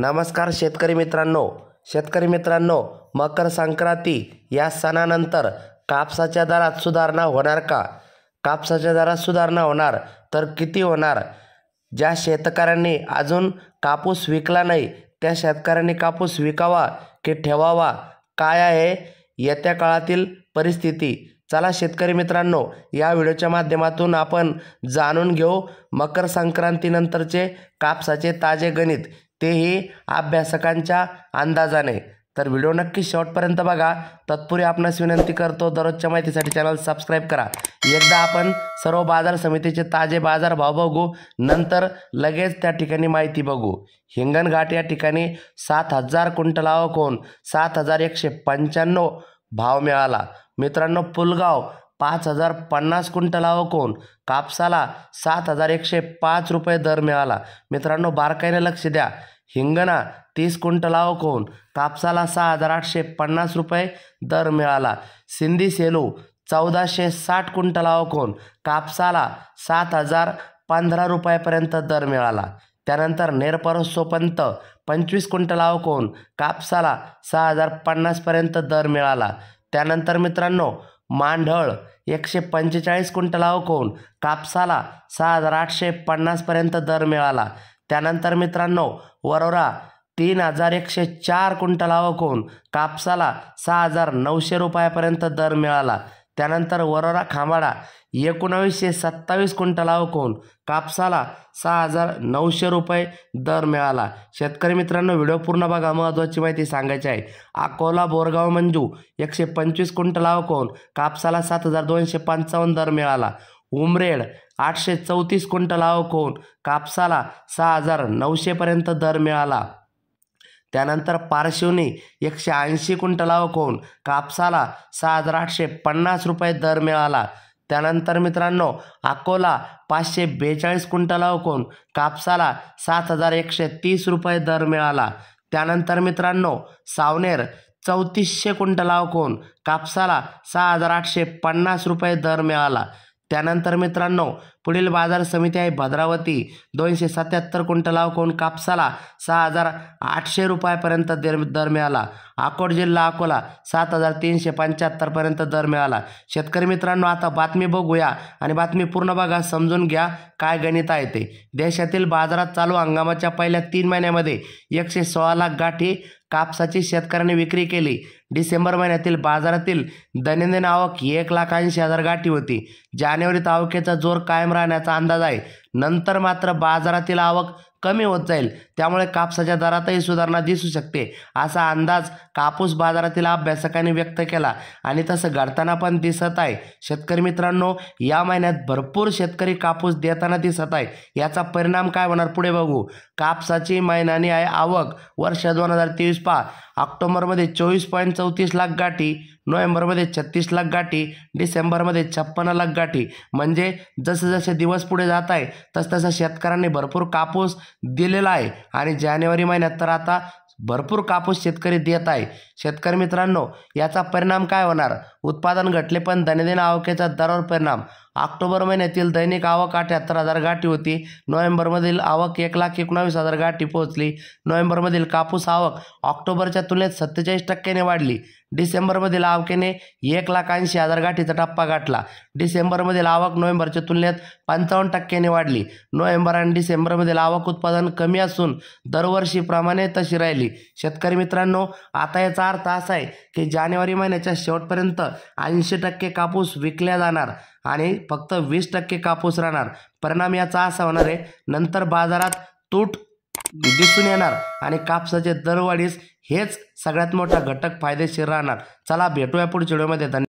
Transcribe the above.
नमस्कार शेतकरी मित्रांनो शेतकरी मित्रांनो मकर संक्रांती या सणानंतर कापसाच्या दरात सुधारणा होणार का कापसाच्या दरात सुधारणा होणार तर किती होणार ज्या शेतकऱ्यांनी अजून कापूस विकला नाही त्या शेतकऱ्यांनी कापूस विकावा की ठेवावा काय आहे येत्या काळातील परिस्थिती चला शेतकरी मित्रांनो या व्हिडिओच्या माध्यमातून आपण जाणून घेऊ मकर संक्रांतीनंतरचे कापसाचे ताजे गणित तेही अभ्यासकांच्या अंदाजाने तर व्हिडिओ नक्की शेवटपर्यंत बघा तत्पूर्वी आपणास विनंती करतो दररोजच्या माहितीसाठी चॅनल सबस्क्राईब करा एकदा आपण सर्व बाजार समितीचे ताजे बाजार भाव बघू नंतर लगेच त्या ठिकाणी माहिती बघू हिंगणघाट या ठिकाणी सात हजार क्विंटल सात हजार एकशे पंच्याण्णव भाव मिळाला मित्रांनो पुलगाव पाच हजार पन्नास क्विंटल कोण कापसाला सात हजार एकशे पाच रुपये दर मिळाला मित्रांनो बारकाईने लक्ष द्या हिंगणा तीस क्विंटल कोण कापसाला सहा हजार आठशे पन्नास रुपये दर मिळाला सिंधी सेलू चौदाशे साठ क्विंटल कोण कापसाला सात हजार पंधरा रुपयापर्यंत दर मिळाला त्यानंतर नेरपरस सोपंत पंचवीस क्विंटल कोण कापसाला सहा हजार पन्नासपर्यंत दर मिळाला त्यानंतर मित्रांनो मांढळ एकशे पंचेचाळीस क्विंटलावर होऊन कापसाला सहा हजार आठशे पन्नासपर्यंत दर मिळाला त्यानंतर मित्रांनो वरोरा तीन हजार एकशे चार क्विंटल होऊन कापसाला सहा हजार नऊशे रुपयापर्यंत दर मिळाला त्यानंतर वरोरा खांबाडा एकोणावीसशे सत्तावीस क्विंटलाव कापसाला सहा हजार नऊशे रुपये दर मिळाला शेतकरी मित्रांनो व्हिडिओ पूर्ण बघा महत्त्वाची माहिती सांगायची आहे अकोला बोरगाव मंजू एकशे पंचवीस क्विंटलाव कापसाला सात हजार दोनशे पंचावन्न दर मिळाला उमरेड आठशे चौतीस क्विंटलाव कापसाला सहा हजार नऊशेपर्यंत दर मिळाला त्यानंतर पारशिवनी एकशे ऐंशी कुंटला कोण कापसाला सहा हजार आठशे पन्नास रुपये दर मिळाला त्यानंतर मित्रांनो अकोला पाचशे बेचाळीस कुंटला कोण कापसाला सात हजार एकशे तीस रुपये दर मिळाला त्यानंतर मित्रांनो सावनेर चौतीसशे कुंटला कोण कापसाला सहा हजार आठशे पन्नास रुपये दर मिळाला त्यानंतर मित्रांनो पुढील बाजार समिती आहे भद्रावती दोनशे सत्याहत्तर कुंटला कोण कापसाला सहा हजार आठशे रुपयापर्यंत दर दर मिळाला अकोट जिल्हा अकोला सात हजार तीनशे पंच्याहत्तरपर्यंत दर मिळाला शेतकरी मित्रांनो आता बातमी बघूया आणि बातमी पूर्ण बघा समजून घ्या काय गणित आहे ते देशातील बाजारात चालू हंगामाच्या पहिल्या तीन महिन्यामध्ये एकशे सोळा लाख गाठी कापसाची शेतकऱ्यांनी विक्री केली डिसेंबर महिन्यातील बाजारातील दैनंदिन आवक एक लाख हजार गाठी होती जानेवारीत आवकेचा जोर कायम राहण्याचा अंदाज आहे नंतर मात्र बाजारातील आवक कमी होत जाईल त्यामुळे कापसाच्या दरातही सुधारणा दिसू शकते असा अंदाज कापूस बाजारातील अभ्यासकांनी व्यक्त केला आणि तसं घडताना पण दिसत आहे शेतकरी मित्रांनो या महिन्यात भरपूर शेतकरी कापूस देताना दिसत आहे याचा परिणाम काय होणार पुढे बघू कापसाची महिनानी आहे आवक वर्ष दोन हजार तेवीस पा ऑक्टोबरमध्ये चोवीस पॉईंट चौतीस लाख गाठी नोव्हेंबरमध्ये छत्तीस लाख गाठी डिसेंबरमध्ये छप्पन्न लाख गाठी म्हणजे जसे जसे दिवस पुढे जात आहे तसतसा शेतकऱ्यांनी भरपूर कापूस दिलेला आहे आणि जानेवारी महिन्यात तर आता भरपूर कापूस शेतकरी देत आहे शेतकरी मित्रांनो याचा परिणाम काय होणार उत्पादन घटले पण दैनंदिन आवकेचा दरावर परिणाम ऑक्टोबर महिन्यातील दैनिक आवक अठ्याहत्तर हजार गाठी होती नोव्हेंबरमधील आवक एक लाख एकोणावीस हजार गाठी पोहोचली नोव्हेंबरमधील कापूस आवक ऑक्टोबरच्या तुलनेत सत्तेचाळीस टक्क्याने वाढली डिसेंबरमधील आवकेने एक लाख ऐंशी हजार गाठीचा टप्पा गाठला डिसेंबरमधील आवक नोव्हेंबरच्या तुलनेत पंचावन्न टक्क्याने वाढली नोव्हेंबर आणि डिसेंबरमधील आवक उत्पादन कमी असून दरवर्षीप्रमाणे तशी राहिली शेतकरी मित्रांनो आता याचा अर्थ असा आहे की जानेवारी महिन्याच्या शेवटपर्यंत ऐंशी टक्के कापूस विकल्या जाणार आणि फक्त वीस टक्के कापूस राहणार परिणाम याचा असा होणार आहे नंतर बाजारात तूट दिसून येणार आणि कापसाचे दरवाढीस हेच सगळ्यात मोठा घटक फायदेशीर राहणार चला भेटूया पुढच्या व्हिडिओमध्ये धन्यवाद